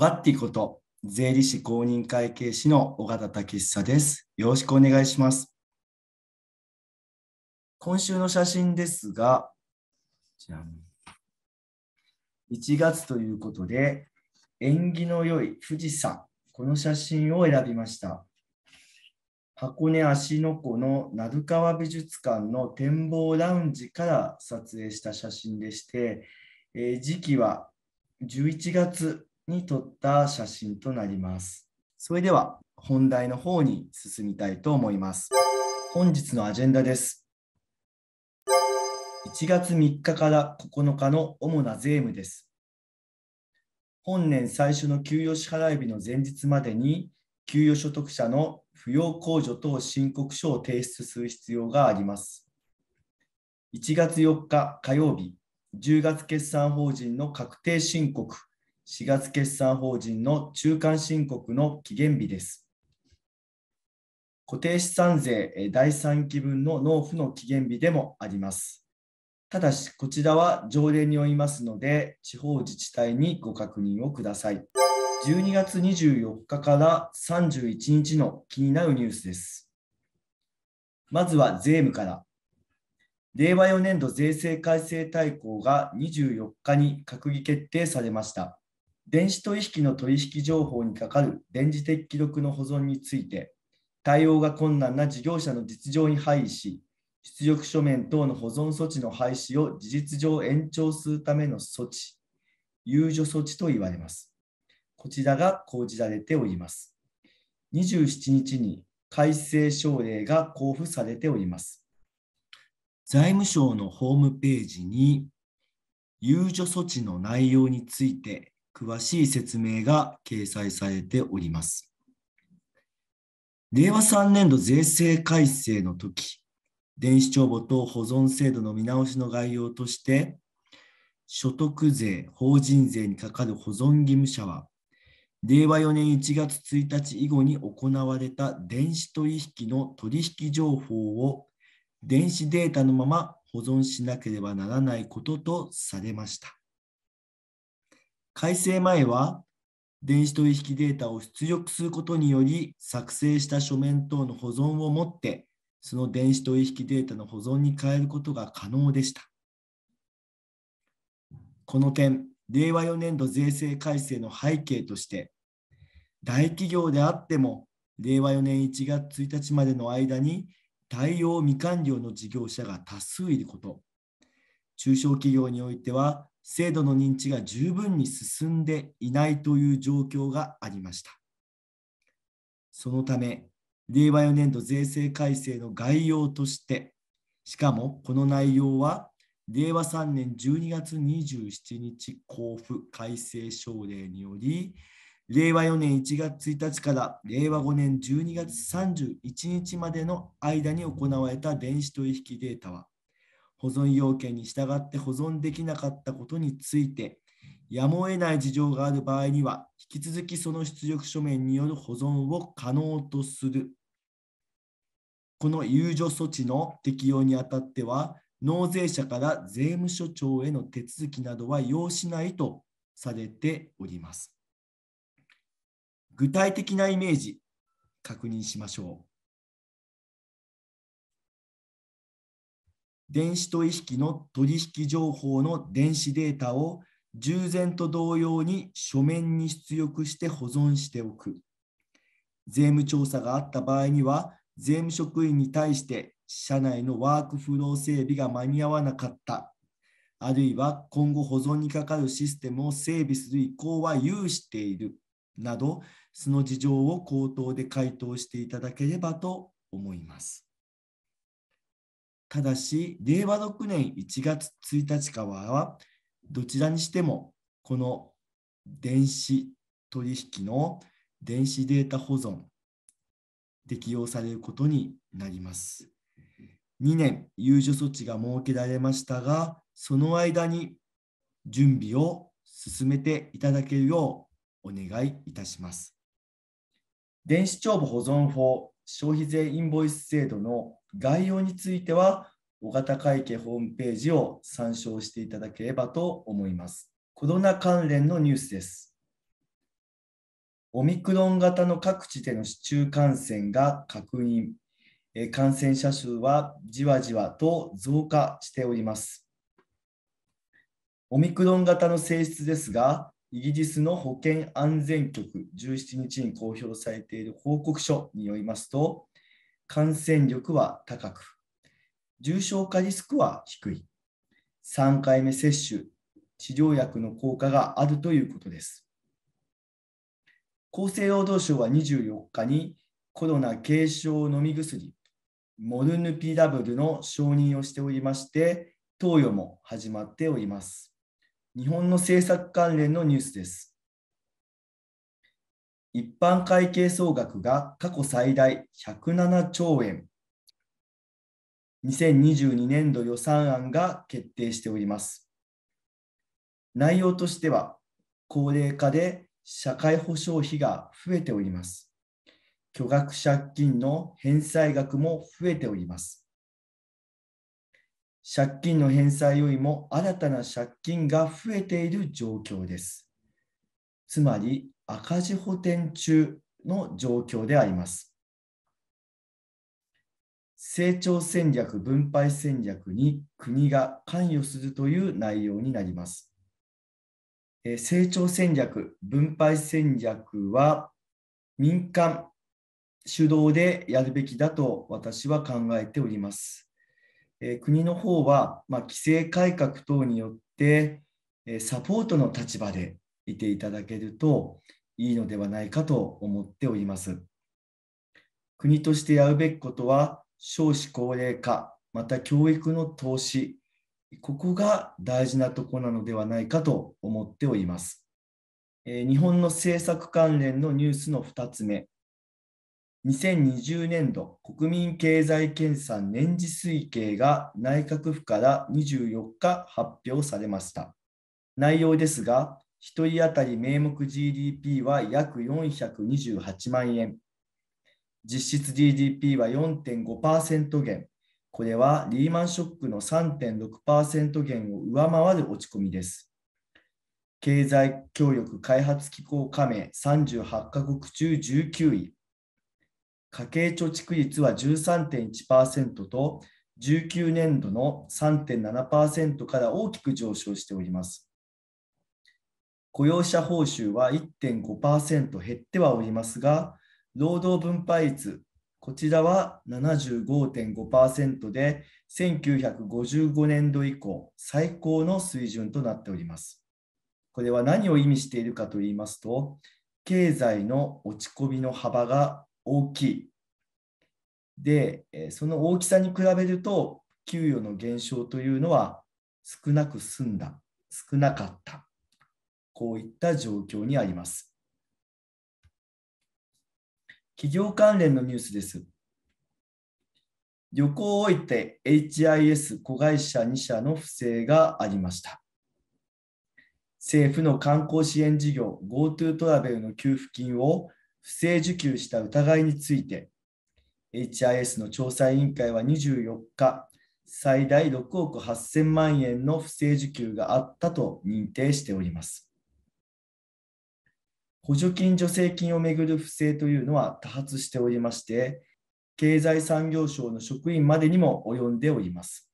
ガッティこと、税理士公認会計士の小形武久です。よろしくお願いします。今週の写真ですが、じゃん1月ということで、縁起の良い富士山、この写真を選びました。箱根芦ノ湖の鳴川美術館の展望ラウンジから撮影した写真でして、えー、時期は11月に撮った写真となります。それでは本題の方に進みたいと思います。本日のアジェンダです。1月3日から9日の主な税務です。本年最初の給与支払い日の前日までに、給与所得者の扶養控除等申告書を提出する必要があります。1月4日火曜日、10月決算法人の確定申告、4月決算法人の中間申告の期限日です。固定資産税第3期分の納付の期限日でもあります。ただし、こちらは条例によりますので、地方自治体にご確認をください。12月24日から31日の気になるニュースです。まずは税務から。令和4年度税制改正大綱が24日に閣議決定されました。電子取引の取引情報にかかる電磁的記録の保存について、対応が困難な事業者の実情に配慮し、出力書面等の保存措置の廃止を事実上延長するための措置、遊助措置と言われます。こちらが講じられております。27日に改正省令が交付されております。財務省のホームページに、遊助措置の内容について詳しい説明が掲載されております。令和3年度税制改正の時、電子帳簿等保存制度の見直しの概要として、所得税、法人税にかかる保存義務者は、令和4年1月1日以後に行われた電子取引の取引情報を電子データのまま保存しなければならないこととされました。改正前は電子取引データを出力することにより作成した書面等の保存をもってその電子取引データの保存に変えることが可能でした。この点、令和4年度税制改正の背景として、大企業であっても、令和4年1月1日までの間に対応未完了の事業者が多数いること、中小企業においては制度の認知が十分に進んでいないという状況がありました。そのため、令和4年度税制改正の概要として、しかもこの内容は、令和3年12月27日交付改正省令により、令和4年1月1日から令和5年12月31日までの間に行われた電子取引データは、保存要件に従って保存できなかったことについて、やむを得ない事情がある場合には、引き続きその出力書面による保存を可能とする。この有助措置の適用にあたっては、納税者から税務署長への手続きなどは要しないとされております。具体的なイメージ、確認しましょう。電子取引の取引情報の電子データを従前と同様に書面に出力して保存しておく。税務調査があった場合には、税務職員に対して社内のワークフロー整備が間に合わなかった、あるいは今後保存にかかるシステムを整備する意向は有しているなど、その事情を口頭で回答していただければと思います。ただし、令和6年1月1日からは、どちらにしても、この電子取引の電子データ保存、適用されることになります。2年、優助措置が設けられましたが、その間に準備を進めていただけるようお願いいたします。電子帳簿保存法消費税インボイス制度の概要については、尾形会計ホームページを参照していただければと思います。コロナ関連のニュースです。オミクロン型の各地での市中感染が確認、感染者数はじわじわと増加しております。オミクロン型の性質ですが、イギリスの保健安全局17日に公表されている報告書によりますと、感染力は高く、重症化リスクは低い、3回目接種、治療薬の効果があるということです。厚生労働省は24日にコロナ軽症飲み薬、モルヌピラブルの承認をしておりまして、投与も始まっております。日本の政策関連のニュースです。一般会計総額が過去最大107兆円、2022年度予算案が決定しております。内容としては、高齢化で社会保障費が増えております。巨額借金の返済額も増えております。借金の返済よりも新たな借金が増えている状況です。つまり、赤字補填中の状況であります。成長戦略、分配戦略に国が関与するという内容になります。成長戦略、分配戦略は民間主導でやるべきだと私は考えております。国の方は、まあ、規制改革等によってサポートの立場でいていただけるといいのではないかと思っております。国としてやるべきことは少子高齢化、また教育の投資、ここが大事なとこなのではないかと思っております。日本の政策関連のニュースの2つ目、2020年度国民経済研査年次推計が内閣府から24日発表されました。内容ですが、1人当たり名目 GDP は約428万円、実質 GDP は4.5%減、これはリーマンショックの3.6%減を上回る落ち込みです。経済協力開発機構加盟38カ国中19位、家計貯蓄率は13.1%と19年度の3.7%から大きく上昇しております。雇用者報酬は1.5%減ってはおりますが、労働分配率、こちらは75.5%で、1955年度以降、最高の水準となっております。これは何を意味しているかといいますと、経済の落ち込みの幅が大きい。で、その大きさに比べると、給与の減少というのは少なく済んだ、少なかったこういった状況にあります。企業関連のニュースです。旅行を置いて HIS 子会社2社の不正がありました。政府の観光支援事業 GoTo トラベルの給付金を不正受給した疑いについて HIS の調査委員会は24日最大6億8000万円の不正受給があったと認定しております。補助金・助成金をめぐる不正というのは多発しておりまして、経済産業省の職員までにも及んでおります。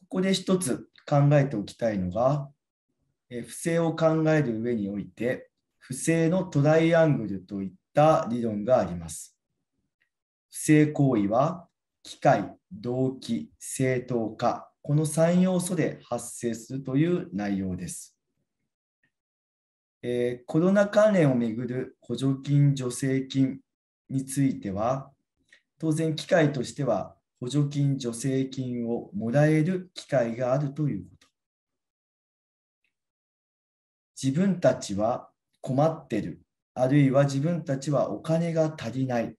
ここで一つ考えておきたいのが、不正を考える上において、不正のトライアングルといった理論があります。不正行為は、機械、動機、正当化、この3要素で発生するという内容です。えー、コロナ関連をめぐる補助金、助成金については、当然、機会としては補助金、助成金をもらえる機会があるということ。自分たちは困ってる、あるいは自分たちはお金が足りない、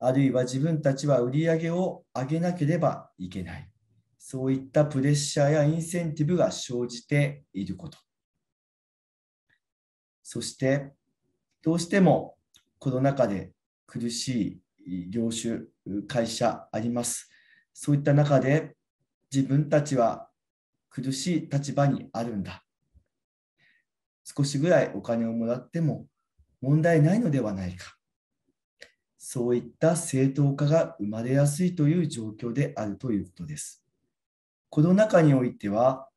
あるいは自分たちは売り上げを上げなければいけない、そういったプレッシャーやインセンティブが生じていること。そしてどうしてもコロナ禍で苦しい業種、会社あります。そういった中で自分たちは苦しい立場にあるんだ。少しぐらいお金をもらっても問題ないのではないか。そういった正当化が生まれやすいという状況であるということです。コロナ禍においては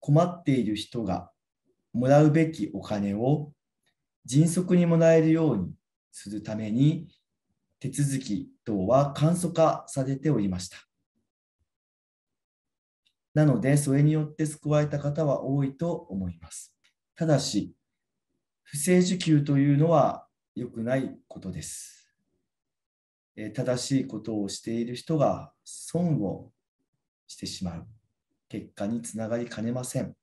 困っている人がもらうべきお金を迅速にもらえるようにするために手続き等は簡素化されておりました。なので、それによって救われた方は多いと思います。ただし、不正受給というのは良くないことです。え正しいことをしている人が損をしてしまう結果につながりかねません。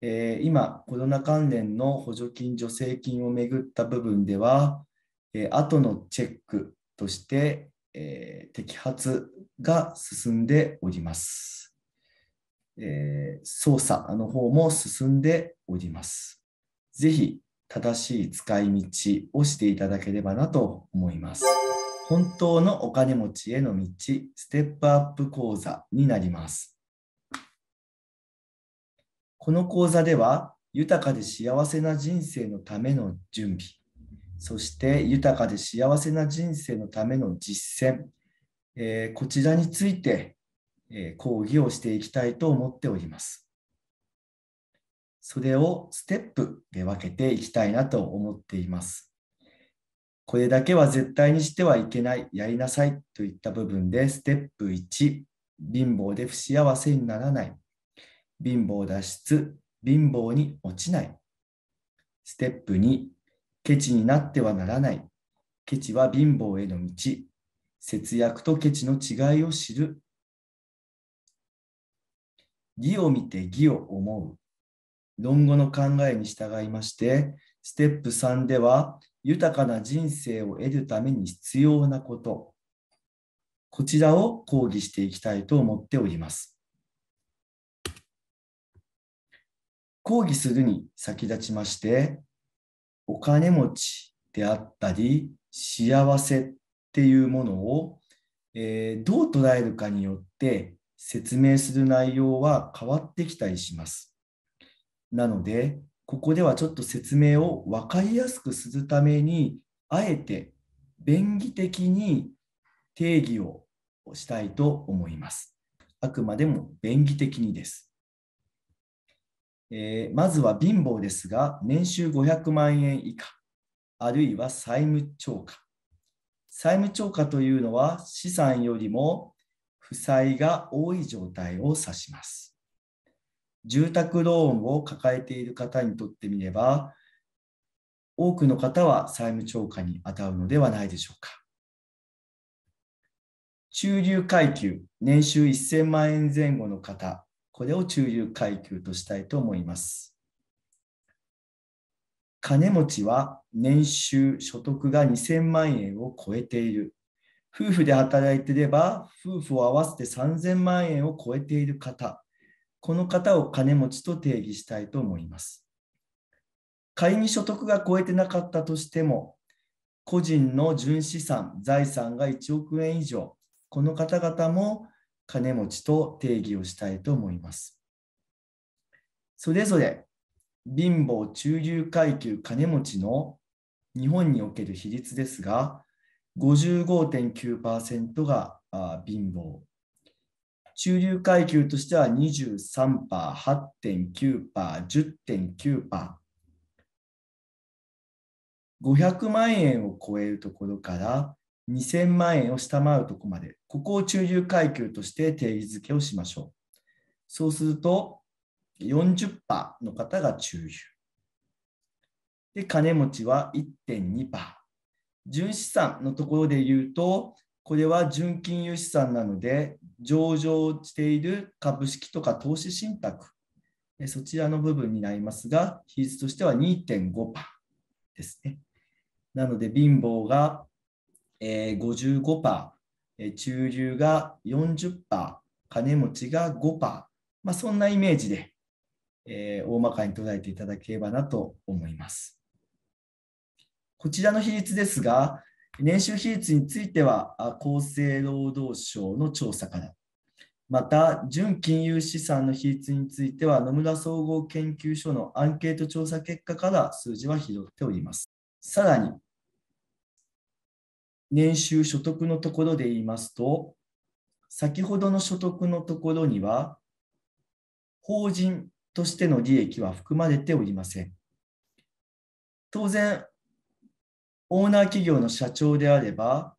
えー、今、コロナ関連の補助金、助成金をめぐった部分では、えー、後のチェックとして、えー、摘発が進んでおります。え捜査の方も進んでおります。ぜひ正しい使い道をしていただければなと思います。本当のお金持ちへの道、ステップアップ講座になります。この講座では、豊かで幸せな人生のための準備、そして豊かで幸せな人生のための実践、えー、こちらについて、えー、講義をしていきたいと思っております。それをステップで分けていきたいなと思っています。これだけは絶対にしてはいけない、やりなさいといった部分で、ステップ1、貧乏で不幸せにならない。貧乏脱出、貧乏に落ちない。ステップ2、ケチになってはならない。ケチは貧乏への道。節約とケチの違いを知る。義を見て義を思う。論語の考えに従いまして、ステップ3では、豊かな人生を得るために必要なこと、こちらを講義していきたいと思っております。抗議するに先立ちまして、お金持ちであったり、幸せっていうものを、えー、どう捉えるかによって説明する内容は変わってきたりします。なので、ここではちょっと説明を分かりやすくするために、あえて便宜的に定義をしたいと思います。あくまでも便宜的にです。えー、まずは貧乏ですが、年収500万円以下、あるいは債務超過。債務超過というのは資産よりも負債が多い状態を指します。住宅ローンを抱えている方にとってみれば、多くの方は債務超過に当たるのではないでしょうか。中流階級、年収1000万円前後の方、これを中流階級としたいと思います。金持ちは年収所得が2000万円を超えている。夫婦で働いていれば、夫婦を合わせて3000万円を超えている方。この方を金持ちと定義したいと思います。仮に所得が超えてなかったとしても、個人の純資産、財産が1億円以上、この方々も金持ちと定義をしたいと思います。それぞれ貧乏中流階級金持ちの日本における比率ですが55.9%が貧乏中流階級としては 23%8.9%10.9% 500万円を超えるところから2000万円を下回るとこまで、ここを中流階級として定義づけをしましょう。そうすると40%の方が中流。で、金持ちは1.2%。純資産のところで言うと、これは純金融資産なので、上場している株式とか投資信託、そちらの部分になりますが、比率としては2.5%ですね。なので、貧乏がえー、55%、えー、中流が40%、金持ちが5%、まあ、そんなイメージで、えー、大まかに捉えていただければなと思います。こちらの比率ですが、年収比率については厚生労働省の調査から、また純金融資産の比率については野村総合研究所のアンケート調査結果から数字は拾っております。さらに年収所得のところで言いますと、先ほどの所得のところには、法人としての利益は含まれておりません。当然、オーナー企業の社長であれば、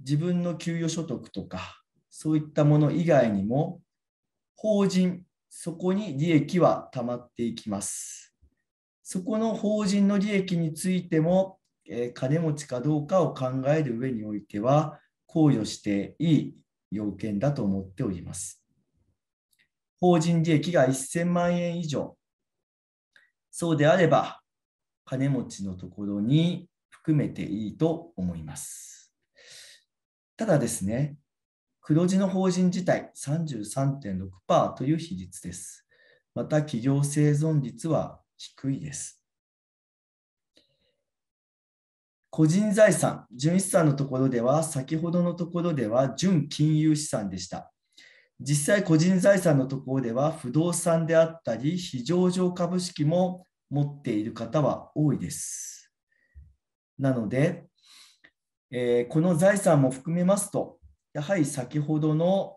自分の給与所得とか、そういったもの以外にも、法人、そこに利益はたまっていきます。そこの法人の利益についても、え金持ちかどうかを考える上においては考慮していい要件だと思っております。法人利益が1000万円以上。そうであれば、金持ちのところに含めていいと思います。ただですね、黒字の法人自体33.6%という比率です。また企業生存率は低いです。個人財産、純資産のところでは、先ほどのところでは純金融資産でした。実際、個人財産のところでは、不動産であったり、非上場株式も持っている方は多いです。なので、えー、この財産も含めますと、やはり先ほどの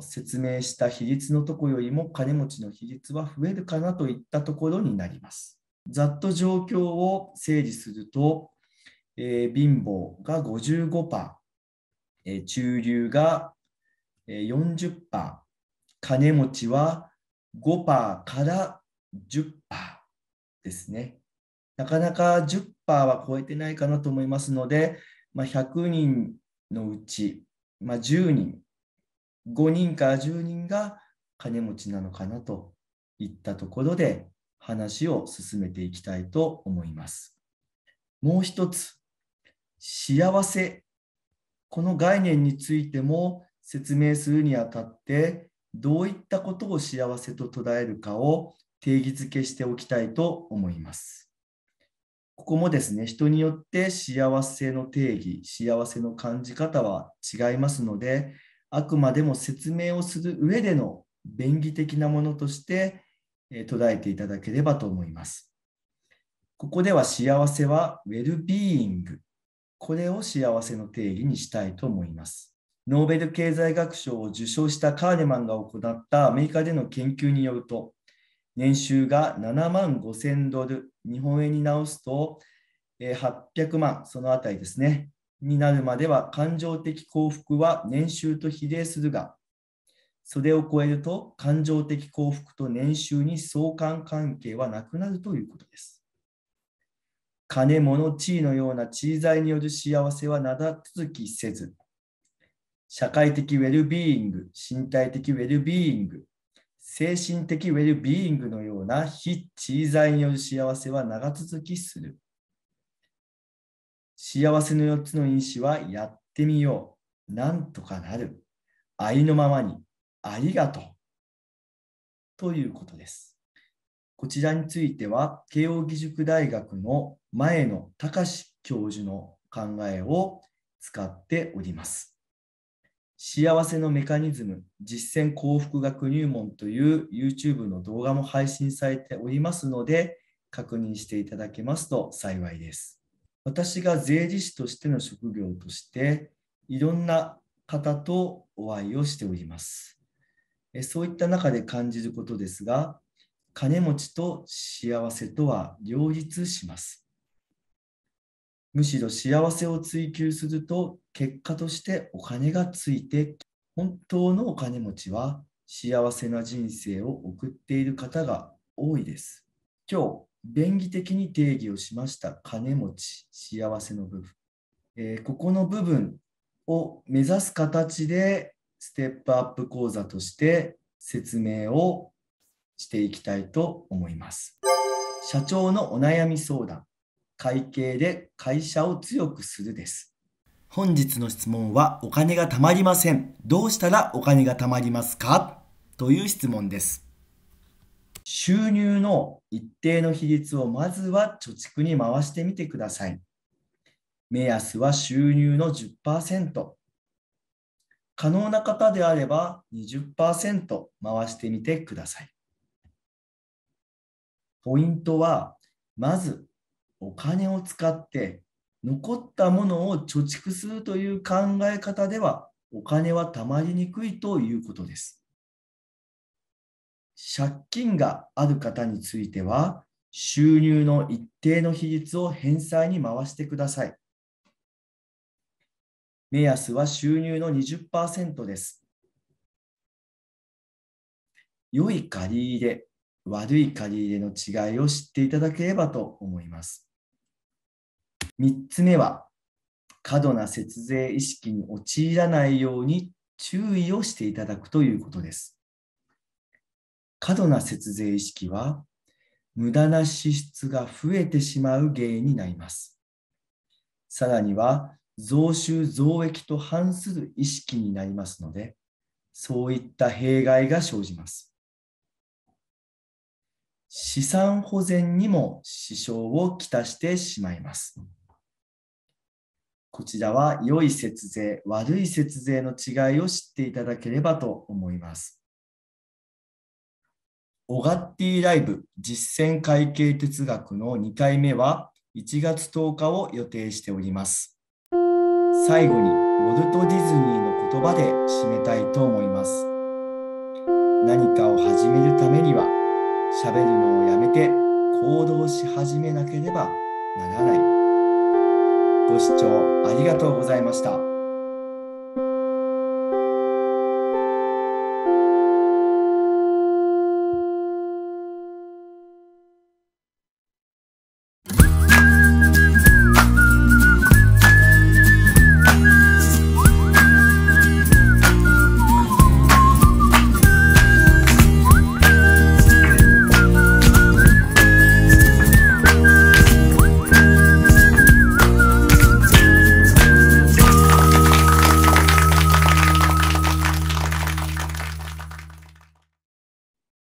説明した比率のところよりも金持ちの比率は増えるかなといったところになります。ざっと状況を整理すると、えー、貧乏が55%、えー、中流が40%、金持ちは5%から10%ですね。なかなか10%は超えてないかなと思いますので、まあ、100人のうち、まあ、10人、5人から10人が金持ちなのかなといったところで話を進めていきたいと思います。もう一つ、幸せ。この概念についても説明するにあたって、どういったことを幸せと捉えるかを定義づけしておきたいと思います。ここもですね、人によって幸せの定義、幸せの感じ方は違いますので、あくまでも説明をする上での便宜的なものとして捉えていただければと思います。ここでは幸せはウェルビーイング。これを幸せの定義にしたいと思います。ノーベル経済学賞を受賞したカーネマンが行ったアメリカでの研究によると、年収が7万5000ドル、日本円に直すと800万、そのあたりですね、になるまでは感情的幸福は年収と比例するが、それを超えると感情的幸福と年収に相関関係はなくなるということです。金物地位のような地位財による幸せはだ続きせず、社会的ウェルビーイング、身体的ウェルビーイング、精神的ウェルビーイングのような非地位財による幸せは長続きする。幸せの4つの因子はやってみよう、なんとかなる、ありのままに、ありがとうということです。こちらについては、慶應義塾大学の前野隆教授の考えを使っております。幸せのメカニズム、実践幸福学入門という YouTube の動画も配信されておりますので、確認していただけますと幸いです。私が税理士としての職業として、いろんな方とお会いをしております。そういった中で感じることですが、金持ちと幸せとは両立します。むしろ幸せを追求すると、結果としてお金がついて、本当のお金持ちは幸せな人生を送っている方が多いです。今日、便宜的に定義をしました金持ち、幸せの部分。えー、ここの部分を目指す形でステップアップ講座として説明をしていきたいと思います。社長のお悩み相談、会計で会社を強くするです。本日の質問はお金が貯まりません。どうしたらお金が貯まりますかという質問です。収入の一定の比率をまずは貯蓄に回してみてください。目安は収入の10%。可能な方であれば20%回してみてください。ポイントは、まずお金を使って残ったものを貯蓄するという考え方ではお金はたまりにくいということです。借金がある方については収入の一定の比率を返済に回してください。目安は収入の20%です。良い借り入れ、悪い借り入れの違いを知っていただければと思います。3つ目は、過度な節税意識に陥らないように注意をしていただくということです。過度な節税意識は、無駄な支出が増えてしまう原因になります。さらには、増収増益と反する意識になりますので、そういった弊害が生じます。資産保全にも支障をきたしてしまいます。こちらは良い節税、悪い節税の違いを知っていただければと思います。オガッティライブ実践会計哲学の2回目は1月10日を予定しております。最後にウォルト・ディズニーの言葉で締めたいと思います。何かを始めるためには、喋るのをやめて行動し始めなければならない。ご視聴ありがとうございました。